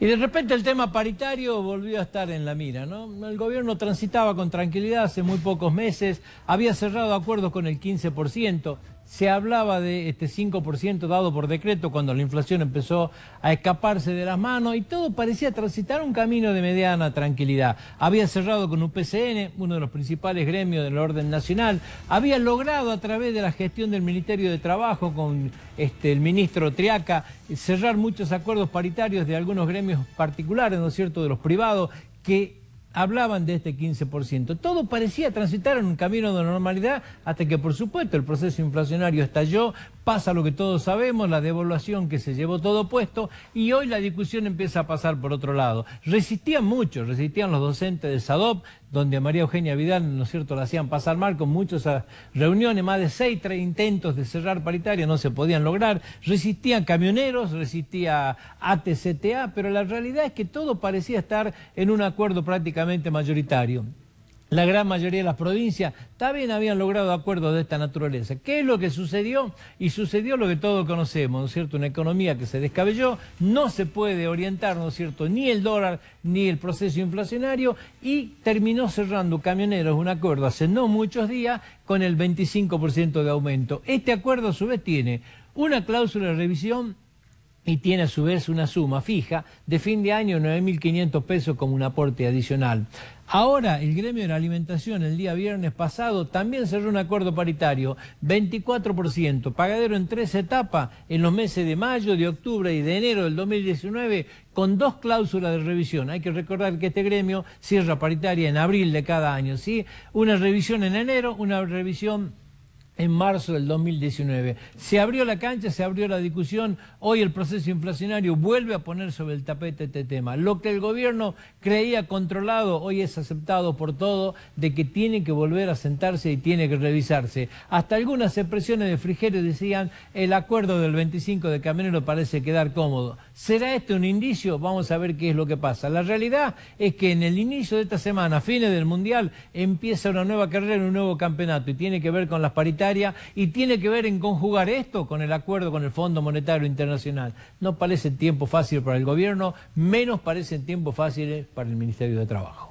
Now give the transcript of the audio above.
Y de repente el tema paritario volvió a estar en la mira, ¿no? El gobierno transitaba con tranquilidad hace muy pocos meses, había cerrado acuerdos con el 15%, se hablaba de este 5% dado por decreto cuando la inflación empezó a escaparse de las manos y todo parecía transitar un camino de mediana tranquilidad. Había cerrado con UPCN, uno de los principales gremios del orden nacional, había logrado a través de la gestión del Ministerio de Trabajo con este, el ministro Triaca cerrar muchos acuerdos paritarios de algunos gremios particulares, ¿no es cierto?, de los privados, que hablaban de este 15%. Todo parecía transitar en un camino de normalidad hasta que, por supuesto, el proceso inflacionario estalló, pasa lo que todos sabemos, la devaluación que se llevó todo puesto, y hoy la discusión empieza a pasar por otro lado. Resistían muchos, resistían los docentes de SADOP, donde a María Eugenia Vidal, ¿no es cierto?, la hacían pasar mal con muchas ah, reuniones, más de seis, tres intentos de cerrar paritaria, no se podían lograr. Resistían camioneros, resistía ATCTA, pero la realidad es que todo parecía estar en un acuerdo prácticamente mayoritario la gran mayoría de las provincias también habían logrado acuerdos de esta naturaleza. ¿Qué es lo que sucedió? Y sucedió lo que todos conocemos, ¿no es cierto? Una economía que se descabelló, no se puede orientar, ¿no es cierto?, ni el dólar ni el proceso inflacionario y terminó cerrando Camioneros un acuerdo hace no muchos días con el 25% de aumento. Este acuerdo a su vez tiene una cláusula de revisión y tiene a su vez una suma fija de fin de año 9.500 pesos como un aporte adicional. Ahora, el gremio de la alimentación el día viernes pasado también cerró un acuerdo paritario, 24%, pagadero en tres etapas en los meses de mayo, de octubre y de enero del 2019, con dos cláusulas de revisión. Hay que recordar que este gremio cierra paritaria en abril de cada año, ¿sí? Una revisión en enero, una revisión en marzo del 2019. Se abrió la cancha, se abrió la discusión, hoy el proceso inflacionario vuelve a poner sobre el tapete este tema. Lo que el gobierno creía controlado, hoy es aceptado por todo, de que tiene que volver a sentarse y tiene que revisarse. Hasta algunas expresiones de Frigerio decían, el acuerdo del 25 de camino parece quedar cómodo. ¿Será este un indicio? Vamos a ver qué es lo que pasa. La realidad es que en el inicio de esta semana, fines del Mundial, empieza una nueva carrera, un nuevo campeonato y tiene que ver con las paritarias y tiene que ver en conjugar esto con el acuerdo con el Fondo Monetario Internacional. No parece tiempo fácil para el gobierno, menos parece tiempo fácil para el Ministerio de Trabajo.